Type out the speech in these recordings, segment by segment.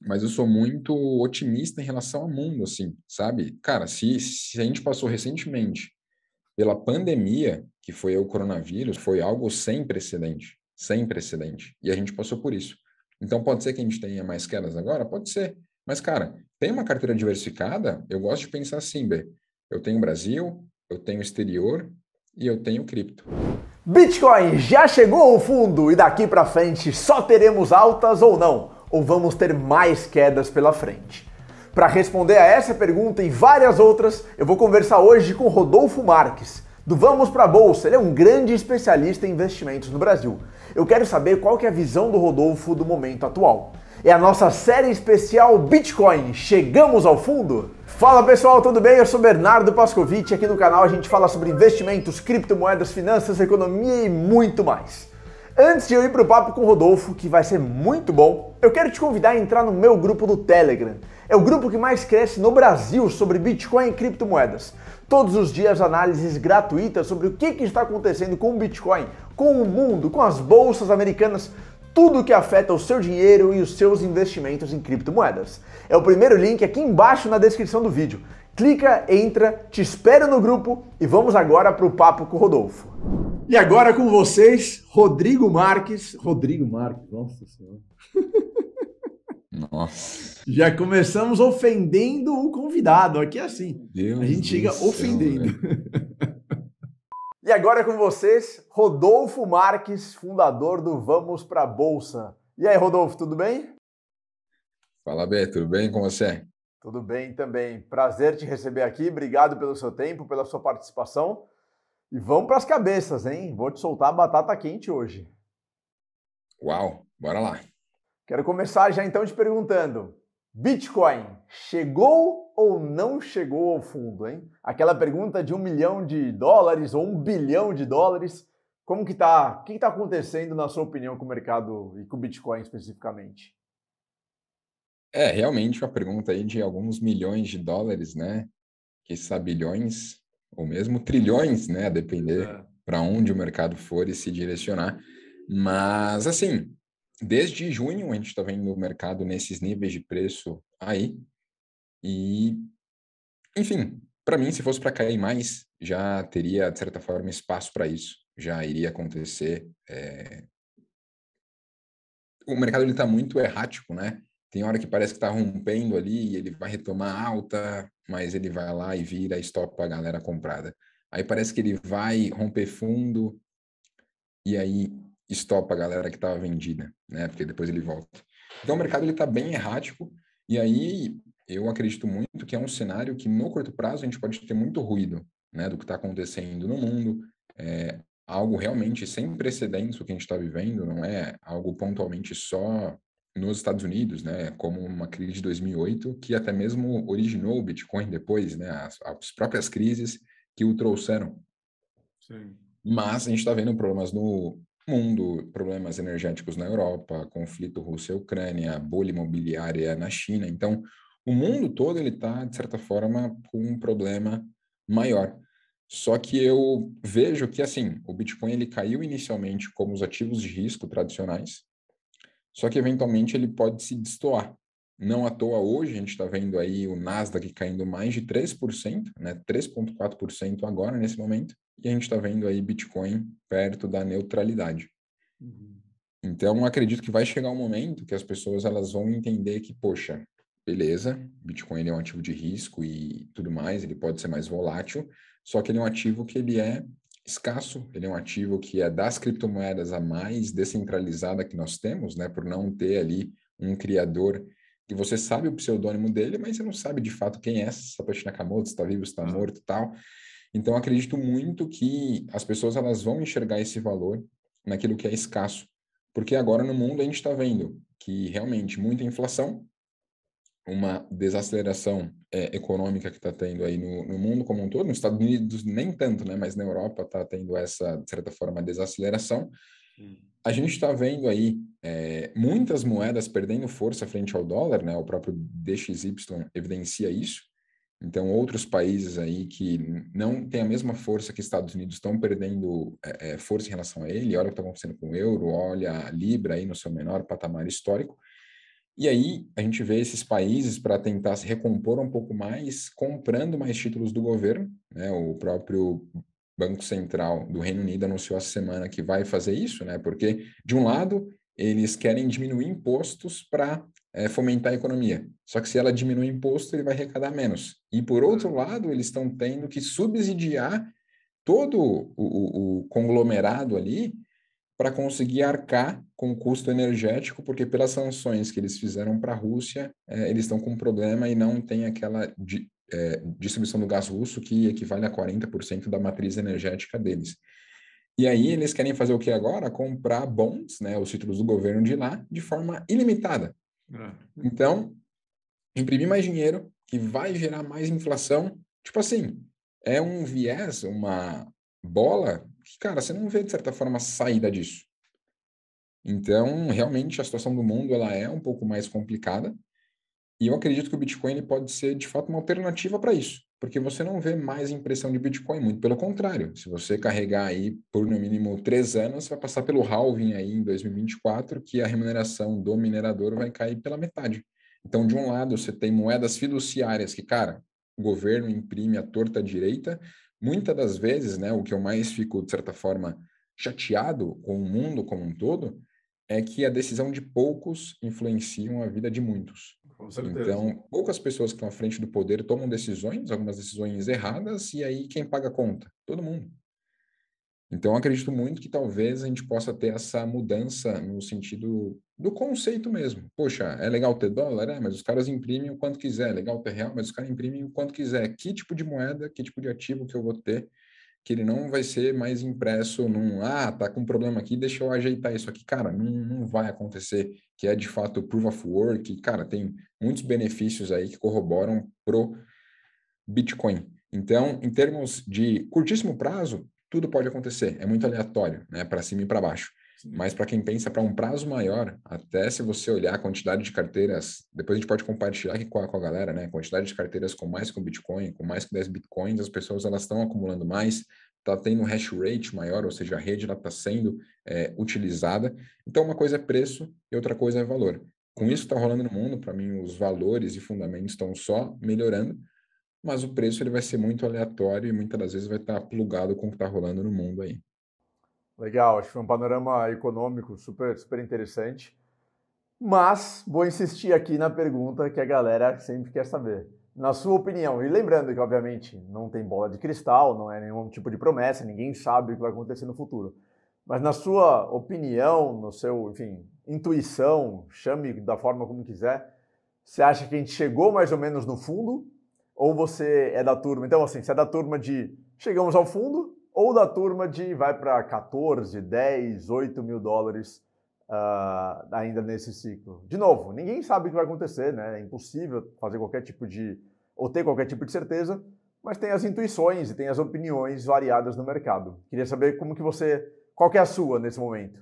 mas eu sou muito otimista em relação ao mundo, assim, sabe? Cara, se, se a gente passou recentemente pela pandemia, que foi o coronavírus, foi algo sem precedente, sem precedente, e a gente passou por isso. Então, pode ser que a gente tenha mais quedas agora? Pode ser. Mas, cara, tem uma carteira diversificada? Eu gosto de pensar assim, Bê. Eu tenho Brasil, eu tenho exterior e eu tenho cripto. Bitcoin já chegou ao fundo e daqui para frente só teremos altas ou não? ou vamos ter mais quedas pela frente? Para responder a essa pergunta e várias outras, eu vou conversar hoje com Rodolfo Marques, do Vamos para a Bolsa. Ele é um grande especialista em investimentos no Brasil. Eu quero saber qual que é a visão do Rodolfo do momento atual. É a nossa série especial Bitcoin. Chegamos ao fundo? Fala pessoal, tudo bem? Eu sou Bernardo Pascovitch. Aqui no canal a gente fala sobre investimentos, criptomoedas, finanças, economia e muito mais. Antes de eu ir para o papo com o Rodolfo, que vai ser muito bom, eu quero te convidar a entrar no meu grupo do Telegram. É o grupo que mais cresce no Brasil sobre Bitcoin e criptomoedas. Todos os dias análises gratuitas sobre o que, que está acontecendo com o Bitcoin, com o mundo, com as bolsas americanas, tudo que afeta o seu dinheiro e os seus investimentos em criptomoedas. É o primeiro link aqui embaixo na descrição do vídeo. Clica, entra, te espero no grupo e vamos agora para o papo com o Rodolfo. E agora com vocês, Rodrigo Marques. Rodrigo Marques, nossa senhora. Nossa. Já começamos ofendendo o convidado. Aqui é assim. Deus a gente chega céu, ofendendo. e agora é com vocês, Rodolfo Marques, fundador do Vamos para Bolsa. E aí, Rodolfo, tudo bem? Fala, Beto. tudo bem com você? Tudo bem também. Prazer te receber aqui. Obrigado pelo seu tempo, pela sua participação. E vamos para as cabeças, hein? Vou te soltar a batata quente hoje. Uau, bora lá. Quero começar já então te perguntando: Bitcoin chegou ou não chegou ao fundo, hein? Aquela pergunta de um milhão de dólares ou um bilhão de dólares. Como que tá? O que está acontecendo, na sua opinião, com o mercado e com o Bitcoin especificamente? É, realmente uma pergunta aí de alguns milhões de dólares, né? Que sabe bilhões ou mesmo trilhões, né? A depender é. para onde o mercado for e se direcionar. Mas, assim, desde junho a gente está vendo o mercado nesses níveis de preço aí. E, enfim, para mim, se fosse para cair mais, já teria, de certa forma, espaço para isso. Já iria acontecer. É... O mercado está muito errático, né? Tem hora que parece que está rompendo ali, e ele vai retomar alta, mas ele vai lá e vira stop para a galera comprada. Aí parece que ele vai romper fundo e aí para a galera que estava vendida, né? Porque depois ele volta. Então o mercado ele está bem errático e aí eu acredito muito que é um cenário que no curto prazo a gente pode ter muito ruído, né? Do que está acontecendo no mundo, é algo realmente sem precedentes o que a gente está vivendo, não é algo pontualmente só nos Estados Unidos, né, como uma crise de 2008, que até mesmo originou o Bitcoin depois, né, as, as próprias crises que o trouxeram. Sim. Mas a gente está vendo problemas no mundo, problemas energéticos na Europa, conflito Rússia-Ucrânia, bolha imobiliária na China. Então, o mundo todo ele está, de certa forma, com um problema maior. Só que eu vejo que, assim, o Bitcoin ele caiu inicialmente como os ativos de risco tradicionais, só que, eventualmente, ele pode se destoar. Não à toa hoje, a gente está vendo aí o Nasdaq caindo mais de 3%, né? 3,4% agora, nesse momento. E a gente está vendo aí Bitcoin perto da neutralidade. Uhum. Então, acredito que vai chegar um momento que as pessoas elas vão entender que, poxa, beleza, Bitcoin ele é um ativo de risco e tudo mais, ele pode ser mais volátil, só que ele é um ativo que ele é escasso, ele é um ativo que é das criptomoedas a mais descentralizada que nós temos, né, por não ter ali um criador que você sabe o pseudônimo dele, mas você não sabe de fato quem é Satoshi Nakamoto, está vivo, está uhum. morto, tal. Então acredito muito que as pessoas elas vão enxergar esse valor naquilo que é escasso, porque agora no mundo a gente está vendo que realmente muita inflação uma desaceleração é, econômica que está tendo aí no, no, mundo como um todo, nos Estados Unidos nem tanto, né? Mas na Europa está tendo essa, de certa forma, desaceleração. Hum. A gente está vendo aí é, muitas moedas perdendo força frente ao dólar, né? O próprio DXY evidencia isso. Então, outros países aí que não têm a mesma força que Estados Unidos estão perdendo é, é força em relação a ele. Olha o que está acontecendo com o euro, olha a Libra aí no seu menor patamar histórico. E aí a gente vê esses países para tentar se recompor um pouco mais, comprando mais títulos do governo. Né? O próprio Banco Central do Reino Unido anunciou essa semana que vai fazer isso, né? porque, de um lado, eles querem diminuir impostos para é, eh, fomentar a economia. Só que se ela diminuir imposto, ele vai arrecadar menos. E, por outro uhum. lado, eles estão tendo que subsidiar todo o, o, o conglomerado ali para conseguir arcar com o custo energético, porque pelas sanções que eles fizeram para a Rússia, é, eles estão com um problema e não tem aquela di, é, distribuição do gás russo que equivale a 40% da matriz energética deles. E aí eles querem fazer o que agora? Comprar bonds, né, os títulos do governo de lá, de forma ilimitada. É. Então, imprimir mais dinheiro, que vai gerar mais inflação. Tipo assim, é um viés, uma bola que, cara, você não vê, de certa forma, saída disso. Então, realmente, a situação do mundo ela é um pouco mais complicada. E eu acredito que o Bitcoin ele pode ser, de fato, uma alternativa para isso. Porque você não vê mais impressão de Bitcoin, muito pelo contrário. Se você carregar aí por no mínimo três anos, você vai passar pelo halving aí em 2024, que a remuneração do minerador vai cair pela metade. Então, de um lado, você tem moedas fiduciárias que, cara, o governo imprime a torta direita, muitas das vezes, né, o que eu mais fico, de certa forma, chateado com o mundo como um todo, é que a decisão de poucos influencia a vida de muitos. Então, poucas pessoas que estão à frente do poder tomam decisões, algumas decisões erradas, e aí quem paga a conta? Todo mundo. Então, acredito muito que talvez a gente possa ter essa mudança no sentido do conceito mesmo. Poxa, é legal ter dólar? É, mas os caras imprimem o quanto quiser. É legal ter real, mas os caras imprimem o quanto quiser. Que tipo de moeda, que tipo de ativo que eu vou ter? Que ele não vai ser mais impresso num, ah, tá com um problema aqui, deixa eu ajeitar isso aqui. Cara, não, não vai acontecer. Que é de fato proof of work. Cara, tem muitos benefícios aí que corroboram pro Bitcoin. Então, em termos de curtíssimo prazo, tudo pode acontecer, é muito aleatório, né, para cima e para baixo. Mas para quem pensa para um prazo maior, até se você olhar a quantidade de carteiras, depois a gente pode compartilhar aqui com a, com a galera, né? A quantidade de carteiras com mais que o Bitcoin, com mais que 10 Bitcoins, as pessoas elas estão acumulando mais, está tendo um hash rate maior, ou seja, a rede está sendo é, utilizada. Então, uma coisa é preço e outra coisa é valor. Com isso que está rolando no mundo, para mim, os valores e fundamentos estão só melhorando, mas o preço ele vai ser muito aleatório e muitas das vezes vai estar plugado com o que está rolando no mundo aí. Legal, acho que foi um panorama econômico super, super interessante. Mas vou insistir aqui na pergunta que a galera sempre quer saber. Na sua opinião, e lembrando que, obviamente, não tem bola de cristal, não é nenhum tipo de promessa, ninguém sabe o que vai acontecer no futuro. Mas na sua opinião, no seu, enfim, intuição, chame da forma como quiser, você acha que a gente chegou mais ou menos no fundo ou você é da turma. Então, assim, você é da turma de chegamos ao fundo, ou da turma de vai para 14, 10, 8 mil dólares uh, ainda nesse ciclo. De novo, ninguém sabe o que vai acontecer, né? É impossível fazer qualquer tipo de. ou ter qualquer tipo de certeza, mas tem as intuições e tem as opiniões variadas no mercado. Queria saber como que você. qual que é a sua nesse momento?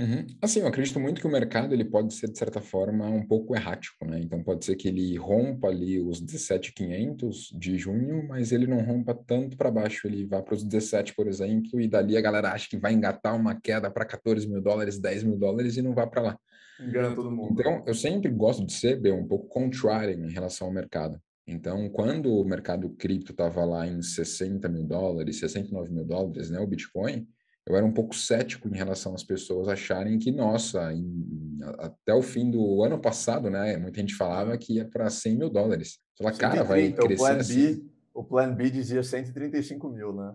Uhum. Assim, eu acredito muito que o mercado ele pode ser, de certa forma, um pouco errático, né? Então pode ser que ele rompa ali os 17,500 de junho, mas ele não rompa tanto para baixo, ele vá para os 17, por exemplo, e dali a galera acha que vai engatar uma queda para 14 mil dólares, 10 mil dólares e não vá para lá. Engana todo mundo. Então, eu sempre gosto de ser, bem, um pouco contrário em relação ao mercado. Então, quando o mercado cripto estava lá em 60 mil dólares, 69 mil dólares, né, o Bitcoin, eu era um pouco cético em relação às pessoas acharem que, nossa, em, até o fim do ano passado, né? Muita gente falava que ia para 100 mil dólares. Fala, cara, vai crescer. O plan, B, assim. o plan B dizia 135 mil, né?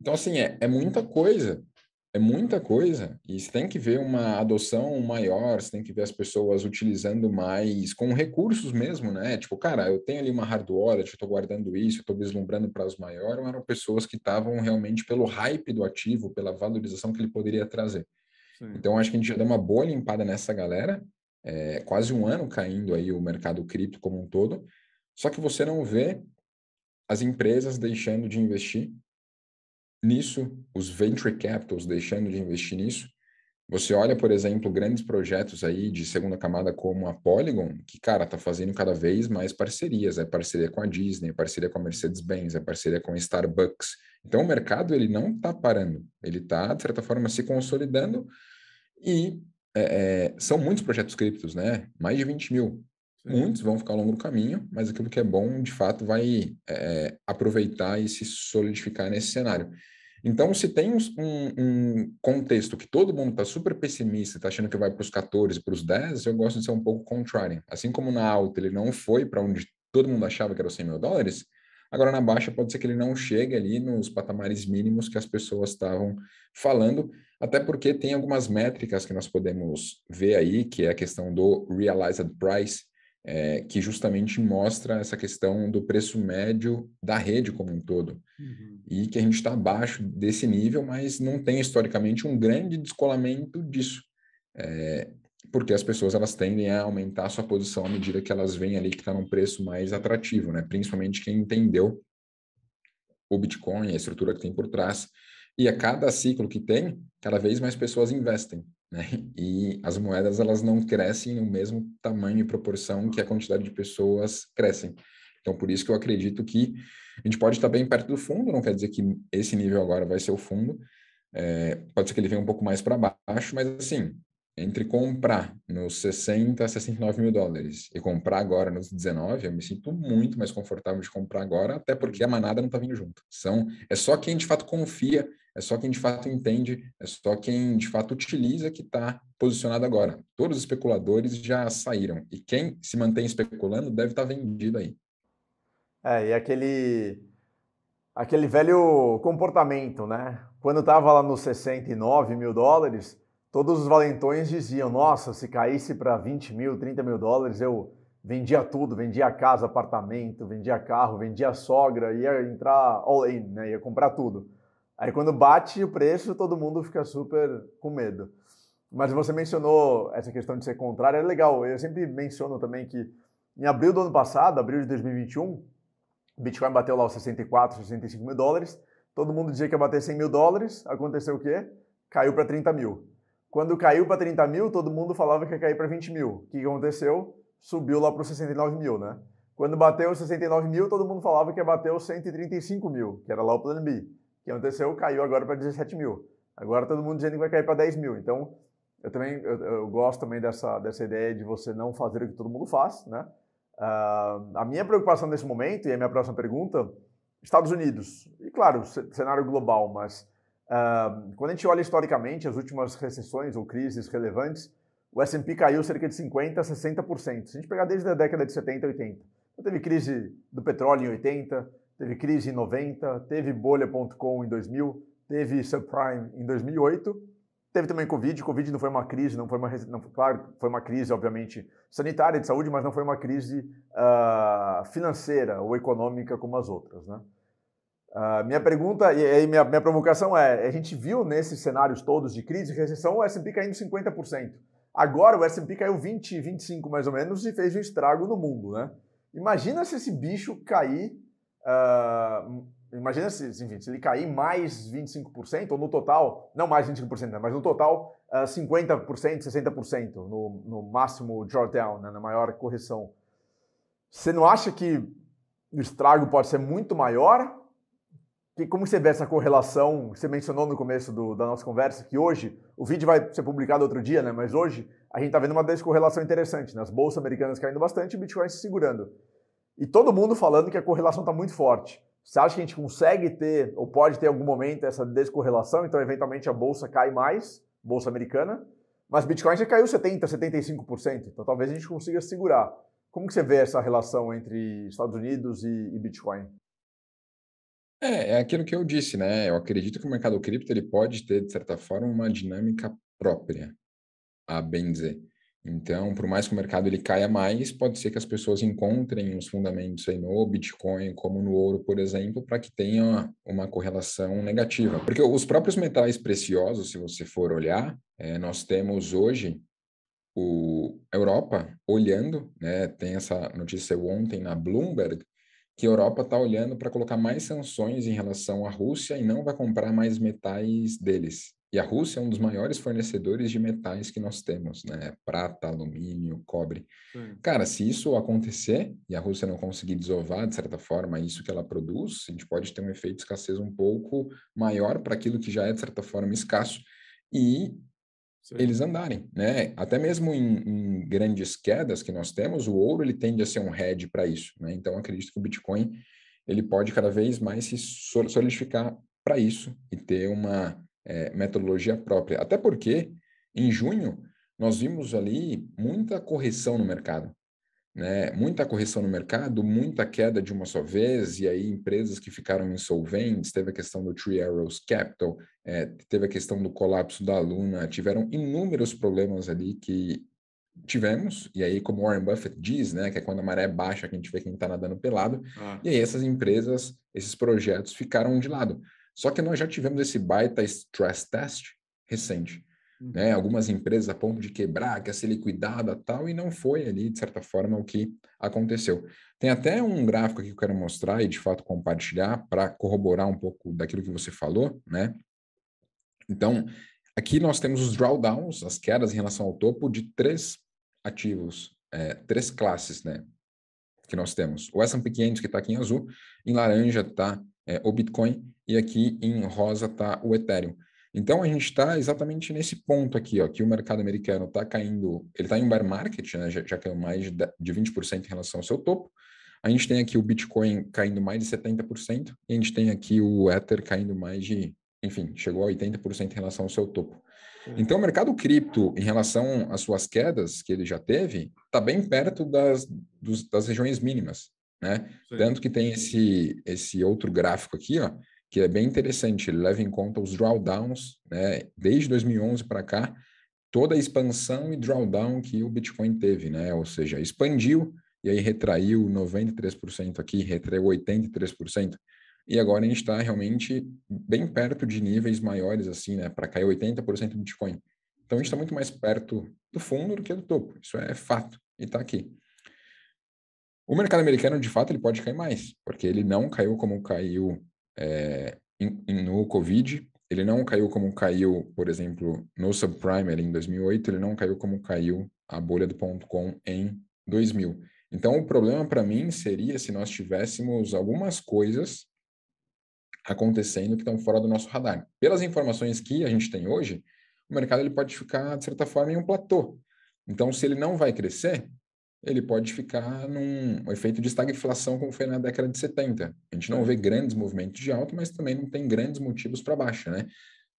Então, assim, é, é muita coisa é muita coisa e você tem que ver uma adoção maior, você tem que ver as pessoas utilizando mais com recursos mesmo, né? Tipo, cara, eu tenho ali uma hard wallet, eu tô guardando isso, eu tô vislumbrando para os maiores, eram pessoas que estavam realmente pelo hype do ativo, pela valorização que ele poderia trazer. Sim. Então, acho que a gente já deu uma boa limpada nessa galera, é, quase um ano caindo aí o mercado cripto como um todo, só que você não vê as empresas deixando de investir nisso, os venture capitals deixando de investir nisso. Você olha, por exemplo, grandes projetos aí de segunda camada como a Polygon, que, cara, tá fazendo cada vez mais parcerias. É parceria com a Disney, é parceria com a Mercedes-Benz, é parceria com a Starbucks. Então, o mercado, ele não tá parando. Ele tá, de certa forma, se consolidando e é, é, são muitos projetos criptos, né? Mais de 20 mil. Muitos vão ficar ao longo do caminho, mas aquilo que é bom, de fato, vai é, é aproveitar e se solidificar nesse cenário. Então, se tem um, um contexto que todo mundo está super pessimista, está achando que vai para os 14, para os 10, eu gosto de ser um pouco contrário. Assim como na alta ele não foi para onde todo mundo achava que era os 100 mil dólares, agora na baixa pode ser que ele não chegue ali nos patamares mínimos que as pessoas estavam falando, até porque tem algumas métricas que nós podemos ver aí, que é a questão do realized price, é, que justamente mostra essa questão do preço médio da rede como um todo. Uhum. E que a gente está abaixo desse nível, mas não tem historicamente um grande descolamento disso. É, porque as pessoas elas tendem a aumentar a sua posição à medida que elas veem ali que está num preço mais atrativo, né? principalmente quem entendeu o Bitcoin, a estrutura que tem por trás. E a cada ciclo que tem, cada vez mais pessoas investem. Né? E as moedas elas não crescem no mesmo tamanho e proporção que a quantidade de pessoas crescem. Então, por isso que eu acredito que a gente pode estar bem perto do fundo, não quer dizer que esse nível agora vai ser o fundo, é, pode ser que ele venha um pouco mais para baixo, mas assim, entre comprar nos 60 a 69 mil dólares e comprar agora nos 19, eu me sinto muito mais confortável de comprar agora, até porque a manada não está vindo junto. São, é só quem de fato confia, é só quem de fato entende, é só quem de fato utiliza que está posicionado agora. Todos os especuladores já saíram e quem se mantém especulando deve estar tá vendido aí. É, e aquele aquele velho comportamento, né? Quando estava lá nos 69 mil dólares, Todos os valentões diziam: nossa, se caísse para 20 mil, 30 mil dólares, eu vendia tudo, vendia casa, apartamento, vendia carro, vendia sogra, ia entrar all in, né? ia comprar tudo. Aí quando bate o preço, todo mundo fica super com medo. Mas você mencionou essa questão de ser contrário, é legal. Eu sempre menciono também que em abril do ano passado, abril de 2021, o Bitcoin bateu lá os 64, 65 mil dólares. Todo mundo dizia que ia bater 100 mil dólares. Aconteceu o quê? Caiu para 30 mil. Quando caiu para 30 mil, todo mundo falava que ia cair para 20 mil. O que aconteceu? Subiu lá para os 69 mil, né? Quando bateu os 69 mil, todo mundo falava que ia bater os 135 mil, que era lá o plano B. O que aconteceu? Caiu agora para 17 mil. Agora todo mundo dizendo que vai cair para 10 mil. Então, eu também eu, eu, gosto também dessa, dessa ideia de você não fazer o que todo mundo faz, né? Uh, a minha preocupação nesse momento, e a minha próxima pergunta, Estados Unidos, e claro, cenário global, mas ah, quando a gente olha historicamente as últimas recessões ou crises relevantes, o S&P caiu cerca de 50% a 60%. Se a gente pegar desde a década de 70 e 80. Então, teve crise do petróleo em 80, teve crise em 90, teve bolha.com em 2000, teve subprime em 2008, teve também Covid. Covid não foi uma crise, não foi uma... Não, claro, foi uma crise, obviamente, sanitária, de saúde, mas não foi uma crise uh, financeira ou econômica como as outras, né? Uh, minha pergunta e, e minha, minha provocação é: a gente viu nesses cenários todos de crise e recessão o SP caindo 50%. Agora o SP caiu 20, 25 mais ou menos e fez um estrago no mundo, né? Imagina se esse bicho cair. Uh, imagina se, enfim, se ele cair mais 25%, ou no total, não mais 25%, né, mas no total uh, 50%, 60% no, no máximo drawdown, né, na maior correção. Você não acha que o estrago pode ser muito maior que como você vê essa correlação? Você mencionou no começo do, da nossa conversa que hoje, o vídeo vai ser publicado outro dia, né? Mas hoje a gente está vendo uma descorrelação interessante, né? As bolsas americanas caindo bastante e o Bitcoin se segurando. E todo mundo falando que a correlação está muito forte. Você acha que a gente consegue ter, ou pode ter em algum momento, essa descorrelação? Então, eventualmente, a bolsa cai mais, bolsa americana, mas Bitcoin já caiu 70%, 75%. Então, talvez a gente consiga segurar. Como que você vê essa relação entre Estados Unidos e, e Bitcoin? É, é aquilo que eu disse, né? Eu acredito que o mercado cripto ele pode ter, de certa forma, uma dinâmica própria, a bem dizer. Então, por mais que o mercado ele caia mais, pode ser que as pessoas encontrem os fundamentos aí no Bitcoin, como no ouro, por exemplo, para que tenha uma, correlação negativa. Porque os próprios metais preciosos, se você for olhar, é, nós temos hoje o a Europa olhando, né? Tem essa notícia ontem na Bloomberg, que a Europa está olhando para colocar mais sanções em relação à Rússia e não vai comprar mais metais deles. E a Rússia é um dos maiores fornecedores de metais que nós temos, né? Prata, alumínio, cobre. Sim. Cara, se isso acontecer e a Rússia não conseguir desovar, de certa forma, isso que ela produz, a gente pode ter um efeito de escassez um pouco maior para aquilo que já é, de certa forma, escasso. E eles andarem, né? Até mesmo em, em, grandes quedas que nós temos, o ouro ele tende a ser um head para isso, né? Então acredito que o Bitcoin ele pode cada vez mais se solidificar para isso e ter uma é, metodologia própria. Até porque em junho nós vimos ali muita correção no mercado né? Muita correção no mercado, muita queda de uma só vez, e aí empresas que ficaram insolventes, teve a questão do Tree Arrows Capital, é, teve a questão do colapso da Luna, tiveram inúmeros problemas ali que tivemos, e aí como Warren Buffett diz, né, que é quando a maré é baixa que a gente vê quem está nadando pelado, ah. e aí essas empresas, esses projetos ficaram de lado. Só que nós já tivemos esse baita stress test recente. Né? Uhum. Algumas empresas a ponto de quebrar, quer ser liquidada tal, e não foi ali, de certa forma, o que aconteceu. Tem até um gráfico aqui que eu quero mostrar e, de fato, compartilhar para corroborar um pouco daquilo que você falou, né? Então, aqui nós temos os drawdowns, as quedas em relação ao topo de três ativos, é, três classes, né? Que nós temos. O S&P 500, que está aqui em azul, em laranja está é, o Bitcoin, e aqui em rosa está o Ethereum. Então a gente está exatamente nesse ponto aqui, ó, que o mercado americano está caindo, ele está em bear market, né, já, já caiu mais de 20% em relação ao seu topo. A gente tem aqui o Bitcoin caindo mais de 70% e a gente tem aqui o Ether caindo mais de, enfim, chegou a 80% em relação ao seu topo. Então, o mercado cripto, em relação às suas quedas que ele já teve, está bem perto das, dos, das regiões mínimas, né? Tanto que tem esse, esse outro gráfico aqui, ó, que é bem interessante, ele leva em conta os drawdowns, né? Desde 2011 para cá, toda a expansão e drawdown que o Bitcoin teve, né? Ou seja, expandiu e aí retraiu 93% aqui, retraiu 83%. E agora a gente está realmente bem perto de níveis maiores, assim, né? Para cair 80% do Bitcoin. Então a gente está muito mais perto do fundo do que do topo. Isso é fato. E está aqui. O mercado americano, de fato, ele pode cair mais, porque ele não caiu como caiu é, in, in, no Covid, ele não caiu como caiu, por exemplo, no subprime ali em 2008, ele não caiu como caiu a bolha do ponto .com em 2000. Então, o problema para mim seria se nós tivéssemos algumas coisas acontecendo que estão fora do nosso radar. Pelas informações que a gente tem hoje, o mercado ele pode ficar, de certa forma, em um platô. Então, se ele não vai crescer, ele pode ficar num efeito de estagflação como foi na década de 70. A gente não vê grandes movimentos de alta, mas também não tem grandes motivos para baixa, né?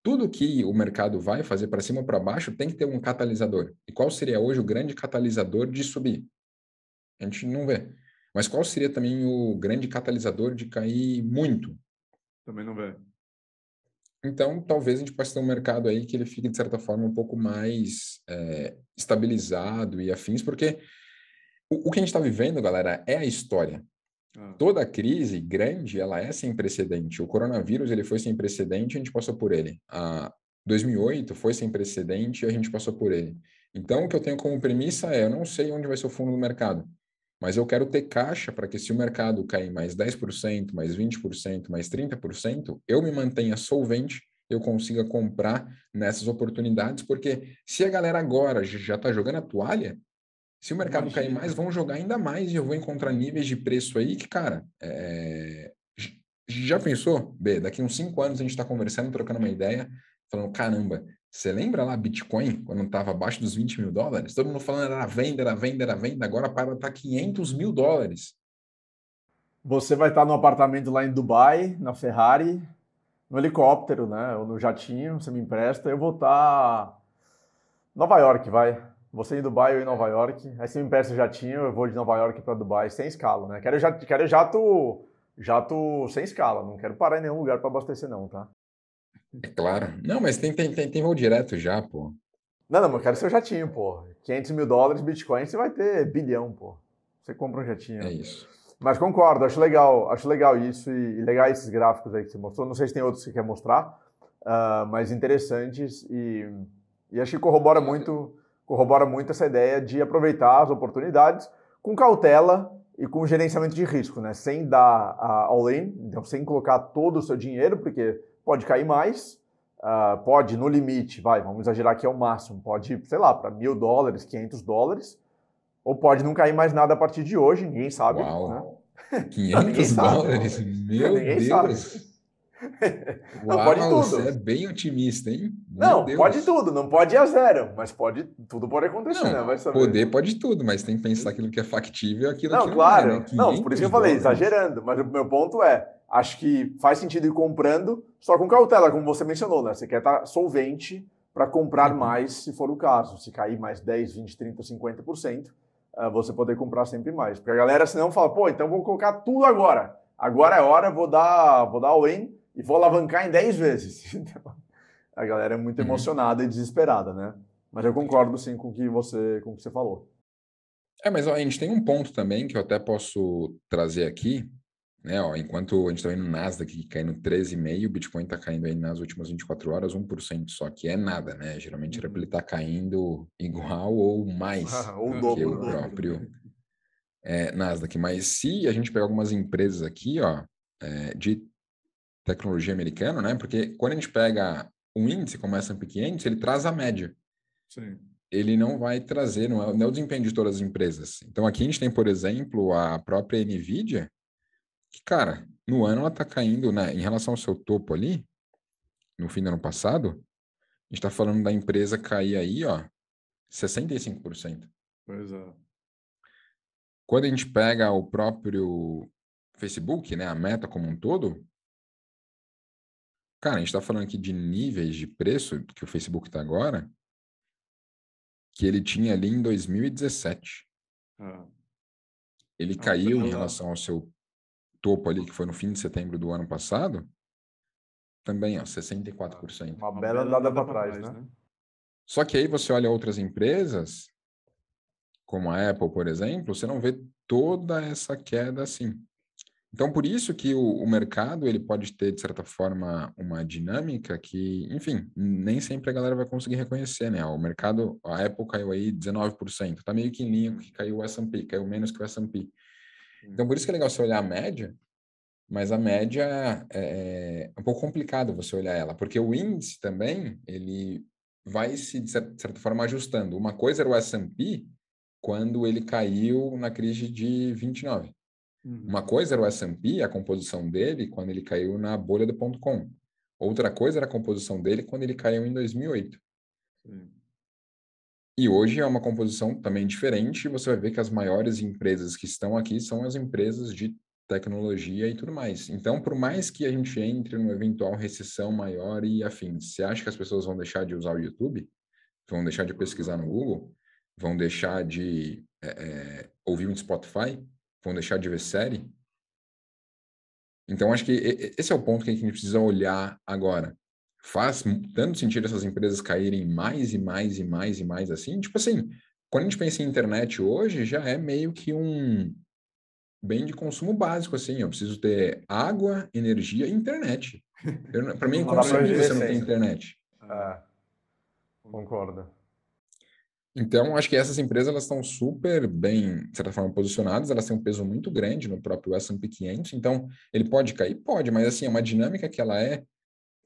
Tudo que o mercado vai fazer para cima ou para baixo tem que ter um catalisador. E qual seria hoje o grande catalisador de subir? A gente não vê. Mas qual seria também o grande catalisador de cair muito? Também não vê. Então, talvez a gente possa ter um mercado aí que ele fique, de certa forma, um pouco mais é, estabilizado e afins, porque o, o que a gente está vivendo, galera, é a história. Ah. Toda crise grande, ela é sem precedente. O coronavírus, ele foi sem precedente, a gente passou por ele. A 2008 foi sem precedente, a gente passou por ele. Então, o que eu tenho como premissa é, eu não sei onde vai ser o fundo do mercado, mas eu quero ter caixa para que se o mercado cair mais 10%, mais 20%, mais 30%, eu me mantenha solvente, eu consiga comprar nessas oportunidades, porque se a galera agora já está jogando a toalha, se o mercado Imagina. cair mais, vão jogar ainda mais e eu vou encontrar níveis de preço aí que, cara, é... já pensou? B, daqui uns cinco anos a gente está conversando, trocando uma ideia, falando, caramba, você lembra lá Bitcoin, quando estava abaixo dos 20 mil dólares? Todo mundo falando, era venda, era venda, era venda, agora para estar tá 500 mil dólares. Você vai estar tá no apartamento lá em Dubai, na Ferrari, no helicóptero, né? Ou no jatinho, você me empresta, eu vou estar. Tá Nova York, vai você em Dubai ou em Nova é. York. Aí você me peça o jatinho, eu vou de Nova York para Dubai sem escala, né? Quero jato, quero jato, jato sem escala, não quero parar em nenhum lugar para abastecer não, tá? É claro. Não, mas tem, tem, tem, tem voo direto já, pô. Não, não, mas eu quero seu jatinho, pô. 500 mil dólares, Bitcoin, você vai ter bilhão, pô. Você compra um jatinho. É isso. Mas concordo, acho legal, acho legal isso e, e legal esses gráficos aí que você mostrou. Não sei se tem outros que você quer mostrar, uh, mas interessantes e, e acho que corrobora muito corrobora muito essa ideia de aproveitar as oportunidades com cautela e com gerenciamento de risco, né? Sem dar uh, all-in, então sem colocar todo o seu dinheiro, porque pode cair mais, uh, pode no limite, vai, vamos exagerar aqui ao é máximo, pode, sei lá, para mil dólares, 500 dólares, ou pode não cair mais nada a partir de hoje, ninguém sabe. Uau, né? 500 ninguém dólares, sabe, meu Deus! Sabe. Uau, não, pode tudo. Você é bem otimista, hein? Meu não, Deus. pode tudo, não pode ir a zero, mas pode, tudo pode acontecer, não, né? Vai saber. Poder pode tudo, mas tem que pensar aquilo que é factível e aquilo não, que claro. não é. Né? Não, por isso que eu falei, dólares. exagerando, mas o meu ponto é, acho que faz sentido ir comprando, só com cautela, como você mencionou, né? Você quer estar tá solvente para comprar uhum. mais, se for o caso. Se cair mais 10, 20, 30, 50%, você poder comprar sempre mais. Porque a galera, senão, fala, pô, então vou colocar tudo agora. Agora é hora, vou dar, vou dar o in e vou alavancar em 10 vezes. Então, a galera é muito uhum. emocionada e desesperada, né? Mas eu concordo sim com o que você, com o que você falou. É, mas ó, a gente tem um ponto também que eu até posso trazer aqui, né? Ó, enquanto a gente está vendo o Nasdaq que caindo 13,5, o Bitcoin está caindo aí nas últimas 24 horas 1% só, que é nada, né? Geralmente era para ele estar uhum. tá caindo igual ou mais ou do que o né? próprio é, Nasdaq. Mas se a gente pegar algumas empresas aqui, ó, é, de tecnologia americano, né? Porque quando a gente pega um índice como S&P 500, ele traz a média. Sim. Ele não vai trazer, não é, não é, o desempenho de todas as empresas. Então aqui a gente tem, por exemplo, a própria Nvidia, que cara, no ano ela está caindo, né, em relação ao seu topo ali, no fim do ano passado, a gente está falando da empresa cair aí, ó, 65%. Pois é. Quando a gente pega o próprio Facebook, né, a meta como um todo, Cara, a gente está falando aqui de níveis de preço que o Facebook está agora, que ele tinha ali em 2017. Ah. Ele ah, então caiu em tá relação ao seu topo ali, que foi no fim de setembro do ano passado, também, ó, 64%. Ah, uma bela andada para trás, né? né? Só que aí você olha outras empresas, como a Apple, por exemplo, você não vê toda essa queda assim. Então, por isso que o, o, mercado ele pode ter, de certa forma, uma dinâmica que, enfim, nem sempre a galera vai conseguir reconhecer, né? O mercado, a Apple caiu aí 19%, tá meio que em linha com que caiu o S&P, caiu menos que o S&P. Então, por isso que é legal você olhar a média, mas a média é, é um pouco complicado você olhar ela, porque o índice também, ele vai se, de certa forma, ajustando. Uma coisa era o S&P quando ele caiu na crise de 29%. Uhum. Uma coisa era o S&P, a composição dele, quando ele caiu na bolha do ponto .com. Outra coisa era a composição dele quando ele caiu em 2008. Sim. E hoje é uma composição também diferente. Você vai ver que as maiores empresas que estão aqui são as empresas de tecnologia e tudo mais. Então, por mais que a gente entre numa eventual recessão maior e afins, você acha que as pessoas vão deixar de usar o YouTube? Vão deixar de pesquisar no Google? Vão deixar de é, é, ouvir um Spotify? vão deixar de ver série? Então, acho que esse é o ponto que a gente precisa olhar agora. Faz tanto sentido essas empresas caírem mais e mais e mais e mais assim? Tipo assim, quando a gente pensa em internet hoje, já é meio que um bem de consumo básico, assim. Eu preciso ter água, energia e internet. Para mim, como é você não tem internet? Ah, concordo. Então, acho que essas empresas elas estão super bem, de certa forma, posicionadas, elas têm um peso muito grande no próprio S&P 500, então ele pode cair? Pode, mas assim, é uma dinâmica que ela é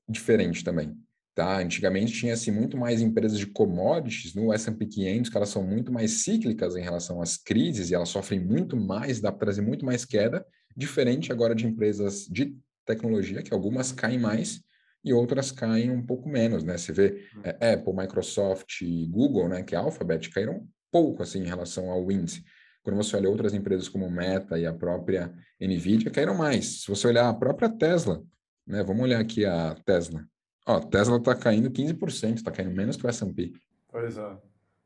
diferente também, tá? Antigamente tinha se muito mais empresas de commodities no S&P 500, que elas são muito mais cíclicas em relação às crises e elas sofrem muito mais, dá para trazer muito mais queda, diferente agora de empresas de tecnologia, que algumas caem mais e outras caem um pouco menos, né? Você vê hum. é, Apple, Microsoft e Google, né, que é Alphabet, caíram pouco assim em relação ao índice. Quando você olha outras empresas como Meta e a própria Nvidia, caíram mais. Se você olhar a própria Tesla, né, vamos olhar aqui a Tesla. Ó, Tesla está caindo 15%, está caindo menos que o S&P. Pois é.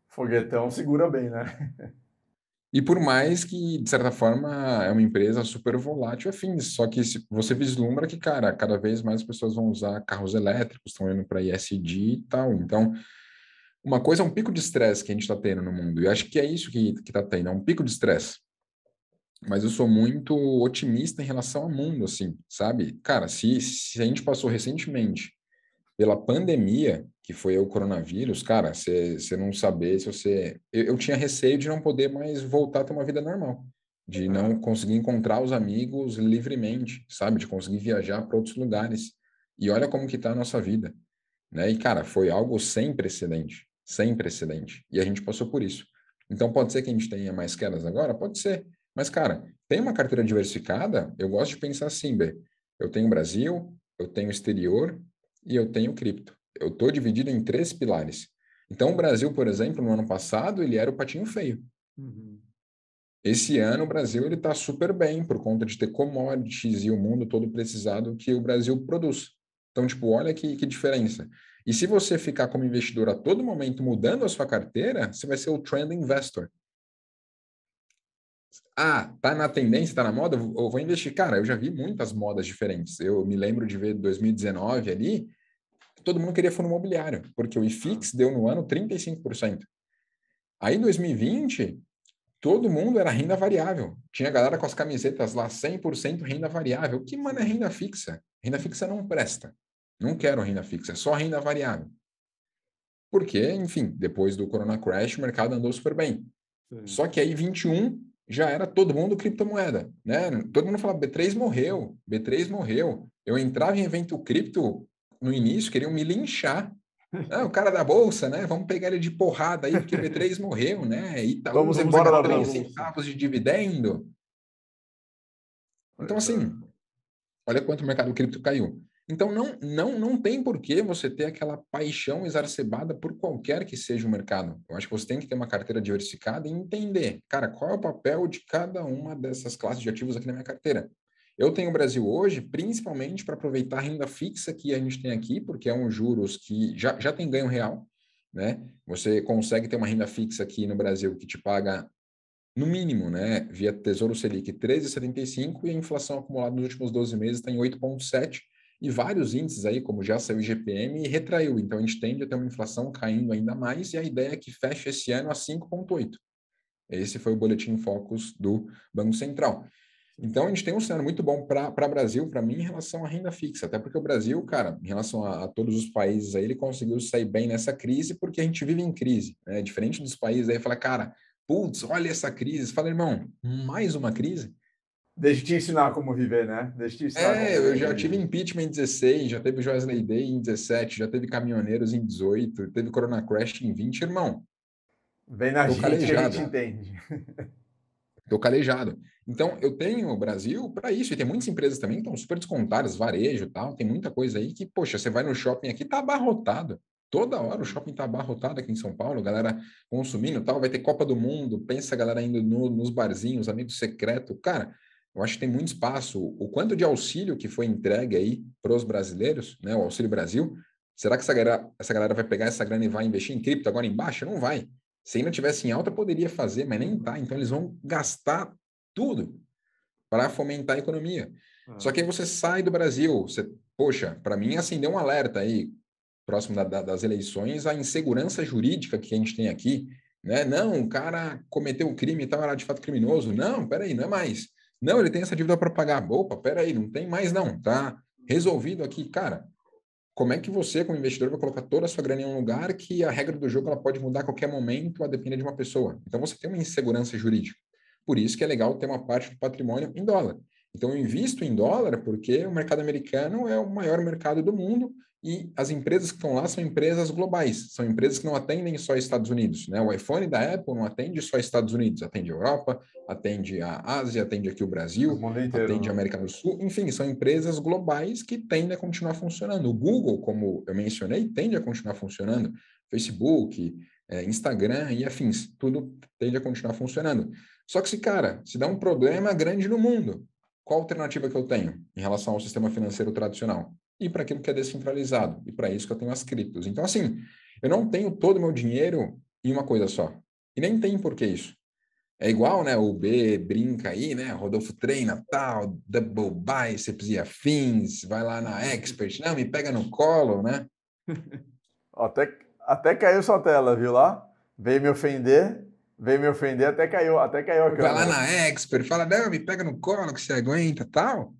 Foguetão segura bem, né? E por mais que, de certa forma, é uma empresa super volátil afins, é só que você vislumbra que, cara, cada vez mais pessoas vão usar carros elétricos, estão indo para ISD e tal. Então, uma coisa é um pico de estresse que a gente está tendo no mundo, e acho que é isso que está tendo, é um pico de estresse. Mas eu sou muito otimista em relação ao mundo, assim, sabe? Cara, se, se a gente passou recentemente pela pandemia, que foi o coronavírus, cara, você não saber se você. Eu, eu, tinha receio de não poder mais voltar a ter uma vida normal, de não conseguir encontrar os amigos livremente, sabe? De conseguir viajar para outros lugares. E olha como que está a nossa vida, né? E, cara, foi algo sem precedente, sem precedente. E a gente passou por isso. Então, pode ser que a gente tenha mais quedas agora? Pode ser. Mas, cara, tem uma carteira diversificada? Eu gosto de pensar assim, Bê. Eu tenho Brasil, eu tenho exterior, e eu tenho cripto. Eu estou dividido em três pilares. Então, o Brasil, por exemplo, no ano passado, ele era o patinho feio. Uhum. Esse ano, o Brasil ele está super bem por conta de ter commodities e o mundo todo precisado que o Brasil produz. Então, tipo, olha que, que diferença. E se você ficar como investidor a todo momento mudando a sua carteira, você vai ser o trend investor ah, tá na tendência, tá na moda, eu vou investir. Cara, eu já vi muitas modas diferentes. Eu me lembro de ver 2019 ali, todo mundo queria fundo imobiliário, porque o IFIX ah. deu no ano 35%. Aí, 2020, todo mundo era renda variável. Tinha galera com as camisetas lá, 100% renda variável. Que, mano, é renda fixa? Renda fixa não presta. Não quero renda fixa, é só renda variável. Porque, enfim, depois do Corona Crash, o mercado andou super bem. Sim. Só que aí, 21, já era todo mundo criptomoeda, né? Todo mundo falava B3 morreu, B3 morreu. Eu entrava em evento cripto no início, queriam me linchar. Ah, o cara da bolsa, né? Vamos pegar ele de porrada aí, porque B3 morreu, né? Itaú, vamos, vamos embora da 3 centavos de dividendo. Então, assim, é. olha quanto o mercado cripto caiu. Então não não não tem por que você ter aquela paixão exacerbada por qualquer que seja o mercado. Eu acho que você tem que ter uma carteira diversificada e entender, cara, qual é o papel de cada uma dessas classes de ativos aqui na minha carteira. Eu tenho o Brasil hoje, principalmente para aproveitar a renda fixa que a gente tem aqui, porque é um juros que já, já tem ganho real, né? Você consegue ter uma renda fixa aqui no Brasil que te paga no mínimo, né, via Tesouro Selic 13,75 e a inflação acumulada nos últimos 12 meses está em 8,7 e vários índices aí, como já saiu o IGPM, retraiu. Então, a gente tende a ter uma inflação caindo ainda mais e a ideia é que feche esse ano a 5,8. Esse foi o boletim Focus do Banco Central. Então, a gente tem um cenário muito bom para o Brasil, para mim, em relação à renda fixa. Até porque o Brasil, cara, em relação a, a, todos os países aí, ele conseguiu sair bem nessa crise porque a gente vive em crise. Né? Diferente dos países aí, fala, cara, putz, olha essa crise. Fala, irmão, mais uma crise? Deixa eu te ensinar como viver, né? Deixa eu te ensinar. É, eu já tive impeachment em 16, já teve Joesley Day em 17, já teve caminhoneiros em 18, teve Corona Crash em 20, irmão. Vem na Tô gente calejado. a gente entende. Tô calejado. Então, eu tenho o Brasil para isso. E tem muitas empresas também que estão super descontadas, varejo tal. Tem muita coisa aí que, poxa, você vai no shopping aqui, tá abarrotado. Toda hora o shopping tá abarrotado aqui em São Paulo, galera consumindo tal. Vai ter Copa do Mundo, pensa a galera indo no, nos barzinhos, amigo secreto. Cara, eu acho que tem muito espaço. O quanto de auxílio que foi entregue aí para os brasileiros, né, o Auxílio Brasil, será que essa galera, essa galera vai pegar essa grana e vai investir em cripto agora em baixa? Não vai. Se ainda tivesse em alta, poderia fazer, mas nem tá. Então eles vão gastar tudo para fomentar a economia. Ah. Só que aí você sai do Brasil, você, poxa, para mim acendeu um alerta aí, próximo da, da, das eleições, a insegurança jurídica que a gente tem aqui, né? Não, o cara cometeu um crime e tal, era de fato criminoso. Não, peraí, não é mais. Não, ele tem essa dívida para pagar. Opa, peraí, não tem mais não, tá resolvido aqui. Cara, como é que você, como investidor, vai colocar toda a sua grana em um lugar que a regra do jogo ela pode mudar a qualquer momento, a depender de uma pessoa? Então você tem uma insegurança jurídica. Por isso que é legal ter uma parte do patrimônio em dólar. Então eu invisto em dólar porque o mercado americano é o maior mercado do mundo e as empresas que estão lá são empresas globais, são empresas que não atendem só Estados Unidos. Né? O iPhone da Apple não atende só Estados Unidos, atende a Europa, atende a Ásia, atende aqui o Brasil, o atende né? a América do Sul. Enfim, são empresas globais que tendem a continuar funcionando. O Google, como eu mencionei, tende a continuar funcionando. Facebook, é, Instagram e afins, tudo tende a continuar funcionando. Só que se, cara, se dá um problema grande no mundo, qual alternativa que eu tenho em relação ao sistema financeiro tradicional? e para aquilo que é descentralizado. E para isso que eu tenho as criptos. Então, assim, eu não tenho todo o meu dinheiro em uma coisa só. E nem tem por que isso. É igual, né? O B brinca aí, né? Rodolfo treina tal, double biceps e afins, vai lá na expert, não, me pega no colo, né? até, até caiu sua tela, viu lá? Veio me ofender, veio me ofender, até caiu, até caiu a câmera. Vai lá na expert, fala, não, me pega no colo que você aguenta tal.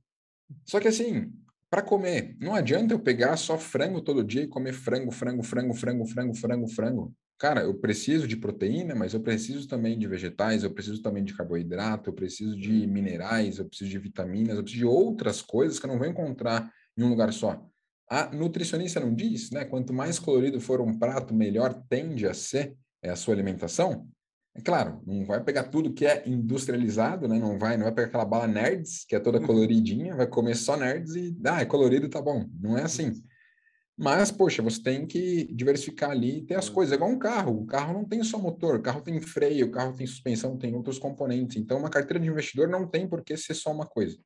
Só que assim, para comer. Não adianta eu pegar só frango todo dia e comer frango, frango, frango, frango, frango, frango, frango. Cara, eu preciso de proteína, mas eu preciso também de vegetais, eu preciso também de carboidrato, eu preciso de uhum. minerais, eu preciso de vitaminas, eu preciso de outras coisas que eu não vou encontrar em um lugar só. A nutricionista não diz, né? Quanto mais colorido for um prato, melhor tende a ser é a sua alimentação. É claro, não vai pegar tudo que é industrializado, né? Não vai, não vai pegar aquela bala nerds, que é toda uhum. coloridinha, vai comer só nerds e, ah, é colorido, tá bom. Não é assim. Mas, poxa, você tem que diversificar ali e ter as coisas. É igual um carro. O carro não tem só motor, o carro tem freio, o carro tem suspensão, tem outros componentes. Então, uma carteira de investidor não tem por que ser só uma coisa.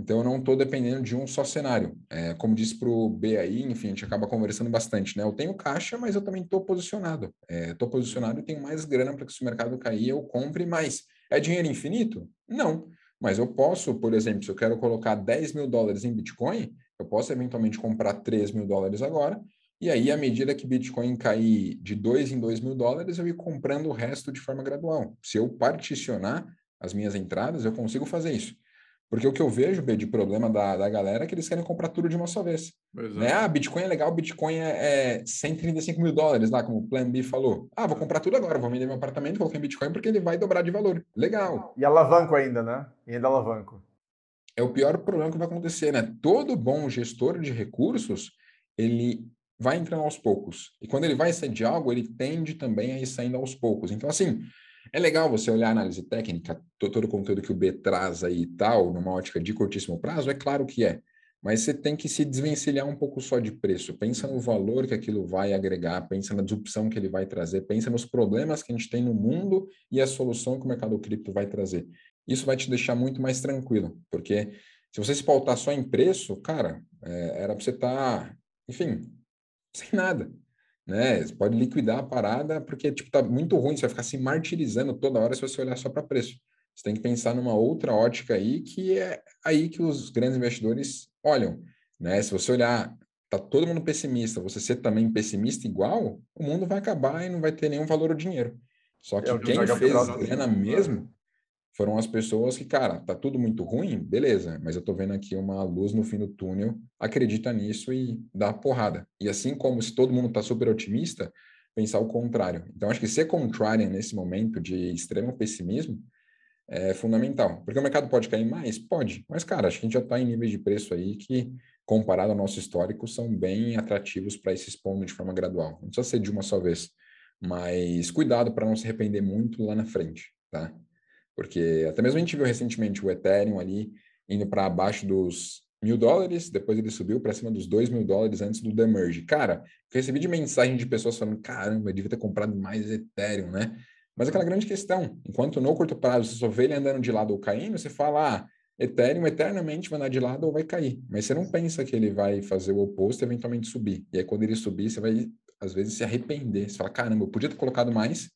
Então, eu não estou dependendo de um só cenário. É, como disse para o B aí, enfim, a gente acaba conversando bastante, né? Eu tenho caixa, mas eu também estou posicionado. Estou é, posicionado e tenho mais grana para que se o mercado cair, eu compre mais. É dinheiro infinito? Não. Mas eu posso, por exemplo, se eu quero colocar 10 mil dólares em Bitcoin, eu posso eventualmente comprar 3 mil dólares agora. E aí, à medida que Bitcoin cair de 2 em 2 mil dólares, eu ir comprando o resto de forma gradual. Se eu particionar as minhas entradas, eu consigo fazer isso. Porque o que eu vejo, B, de problema da, da galera é que eles querem comprar tudo de uma só vez. Né? Ah, Bitcoin é legal, Bitcoin é, é 135 mil dólares lá, como o Plan B falou. Ah, vou comprar tudo agora, vou vender meu apartamento, vou em Bitcoin porque ele vai dobrar de valor. Legal. E alavanco ainda, né? E ainda alavanco. É o pior problema que vai acontecer, né? Todo bom gestor de recursos, ele vai entrando aos poucos. E quando ele vai sair de algo, ele tende também a ir saindo aos poucos. Então, assim, é legal você olhar a análise técnica, todo o conteúdo que o B traz aí e tal, numa ótica de curtíssimo prazo? É claro que é. Mas você tem que se desvencilhar um pouco só de preço. Pensa no valor que aquilo vai agregar, pensa na disrupção que ele vai trazer, pensa nos problemas que a gente tem no mundo e a solução que o mercado cripto vai trazer. Isso vai te deixar muito mais tranquilo, porque se você se pautar só em preço, cara, é, era para você estar, tá, enfim, sem nada né? Você pode liquidar a parada, porque tipo, tá muito ruim, você vai ficar se martirizando toda hora se você olhar só para preço. Você tem que pensar numa outra ótica aí, que é aí que os grandes investidores olham, né? Se você olhar, tá todo mundo pessimista, você ser também pessimista igual, o mundo vai acabar e não vai ter nenhum valor ou dinheiro. Só é, que é, quem fez grana né? mesmo foram as pessoas que, cara, tá tudo muito ruim, beleza, mas eu tô vendo aqui uma luz no fim do túnel, acredita nisso e dá porrada. E assim como se todo mundo tá super otimista, pensar o contrário. Então, acho que ser contrário nesse momento de extremo pessimismo é fundamental. Porque o mercado pode cair mais? Pode. Mas, cara, acho que a gente já está em níveis de preço aí que, comparado ao nosso histórico, são bem atrativos para esse expondo de forma gradual. Não precisa ser de uma só vez. Mas cuidado para não se arrepender muito lá na frente, tá? Porque até mesmo a gente viu recentemente o Ethereum ali indo para abaixo dos mil dólares, depois ele subiu para cima dos dois mil dólares antes do demerge. Cara, eu recebi de mensagem de pessoas falando, caramba, eu devia ter comprado mais Ethereum, né? Mas aquela grande questão, enquanto no curto prazo você só vê ele andando de lado ou caindo, você fala, ah, Ethereum eternamente vai andar de lado ou vai cair. Mas você não pensa que ele vai fazer o oposto e eventualmente subir. E aí quando ele subir, você vai, às vezes, se arrepender. Você fala, caramba, eu podia ter colocado mais,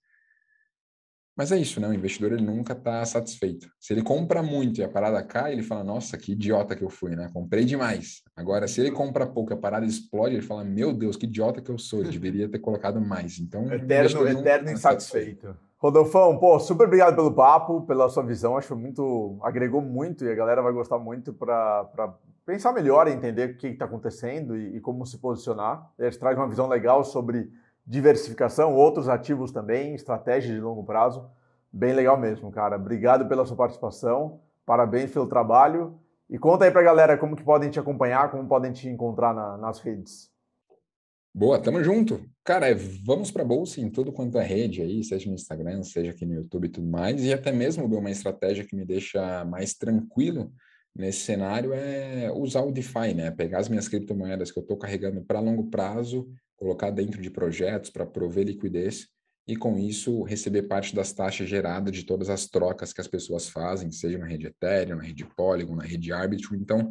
mas é isso, né? O investidor ele nunca está satisfeito. Se ele compra muito e a parada cai, ele fala: Nossa, que idiota que eu fui, né? Comprei demais. Agora, se ele compra pouco e a parada explode, ele fala: Meu Deus, que idiota que eu sou, eu deveria ter colocado mais. Então, eterno, eterno tá insatisfeito. Rodolfão, pô, super obrigado pelo papo, pela sua visão. Acho muito. agregou muito e a galera vai gostar muito para pensar melhor, entender o que está acontecendo e, e como se posicionar. Ele traz uma visão legal sobre diversificação, outros ativos também, estratégias de longo prazo. Bem legal mesmo, cara. Obrigado pela sua participação, parabéns pelo trabalho. E conta aí pra galera como que podem te acompanhar, como podem te encontrar na, nas redes. Boa, tamo junto. Cara, é, vamos para bolsa em tudo quanto é rede aí, seja no Instagram, seja aqui no YouTube e tudo mais, e até mesmo uma estratégia que me deixa mais tranquilo nesse cenário é usar o DeFi, né? Pegar as minhas criptomoedas que eu estou carregando para longo prazo, colocar dentro de projetos para prover liquidez e com isso receber parte das taxas geradas de todas as trocas que as pessoas fazem, seja na rede Ethereum, na rede Polygon, na rede Arbitrum. Então,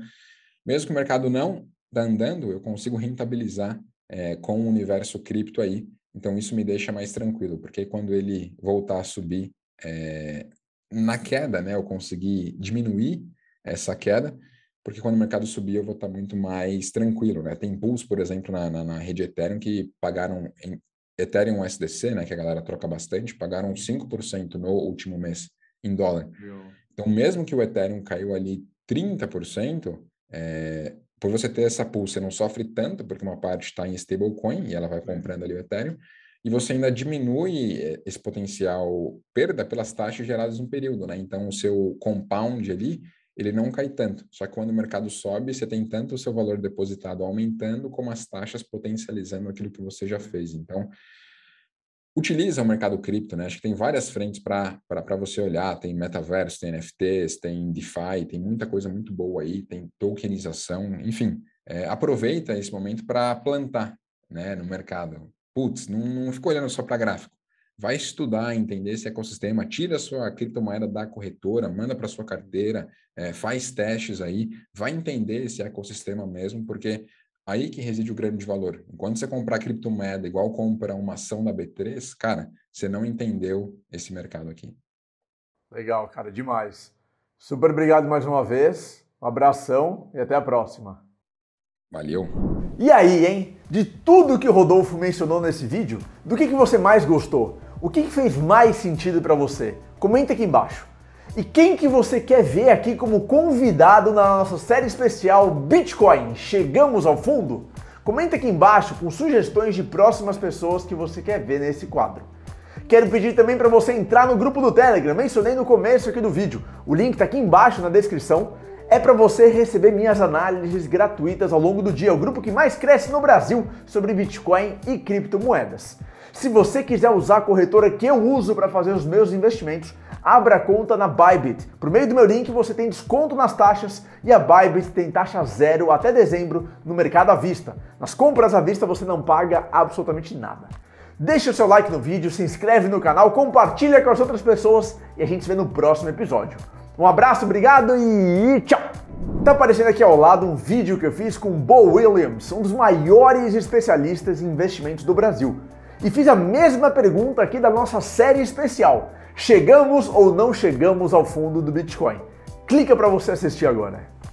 mesmo que o mercado não está andando, eu consigo rentabilizar é, com o universo cripto aí. Então, isso me deixa mais tranquilo, porque quando ele voltar a subir é, na queda, né, eu consegui diminuir essa queda, porque quando o mercado subir eu vou estar muito mais tranquilo, né? Tem pools, por exemplo, na, na, na rede Ethereum que pagaram em Ethereum USDC, né, que a galera troca bastante, pagaram 5% no último mês em dólar. Então, mesmo que o Ethereum caiu ali 30%, é, por você ter essa pool, você não sofre tanto, porque uma parte está em stablecoin e ela vai comprando ali o Ethereum, e você ainda diminui é, esse potencial perda pelas taxas geradas no período, né? Então, o seu compound ali, ele não cai tanto. Só que quando o mercado sobe, você tem tanto o seu valor depositado aumentando, como as taxas potencializando aquilo que você já fez. Então, utiliza o mercado cripto, né? Acho que tem várias frentes para você olhar. Tem metaverso, tem NFTs, tem DeFi, tem muita coisa muito boa aí, tem tokenização, enfim. É, aproveita esse momento para plantar né, no mercado. Putz, não, não ficou olhando só para gráfico vai estudar, entender esse ecossistema, tira a sua criptomoeda da corretora, manda para sua carteira, é, faz testes aí, vai entender esse ecossistema mesmo, porque aí que reside o grande valor. Enquanto você comprar criptomoeda igual compra uma ação da B3, cara, você não entendeu esse mercado aqui. Legal, cara, demais. Super obrigado mais uma vez, um abração e até a próxima. Valeu. E aí, hein? De tudo que o Rodolfo mencionou nesse vídeo, do que, que você mais gostou? O que, que fez mais sentido para você? Comenta aqui embaixo. E quem que você quer ver aqui como convidado na nossa série especial Bitcoin? Chegamos ao fundo? Comenta aqui embaixo com sugestões de próximas pessoas que você quer ver nesse quadro. Quero pedir também para você entrar no grupo do Telegram, mencionei no começo aqui do vídeo. O link está aqui embaixo na descrição é para você receber minhas análises gratuitas ao longo do dia, o grupo que mais cresce no Brasil sobre Bitcoin e criptomoedas. Se você quiser usar a corretora que eu uso para fazer os meus investimentos, abra conta na Bybit. Por meio do meu link você tem desconto nas taxas e a Bybit tem taxa zero até dezembro no mercado à vista. Nas compras à vista você não paga absolutamente nada. Deixe o seu like no vídeo, se inscreve no canal, compartilha com as outras pessoas e a gente se vê no próximo episódio. Um abraço, obrigado e tchau! Tá aparecendo aqui ao lado um vídeo que eu fiz com Bo Williams, um dos maiores especialistas em investimentos do Brasil. E fiz a mesma pergunta aqui da nossa série especial: chegamos ou não chegamos ao fundo do Bitcoin? Clica para você assistir agora.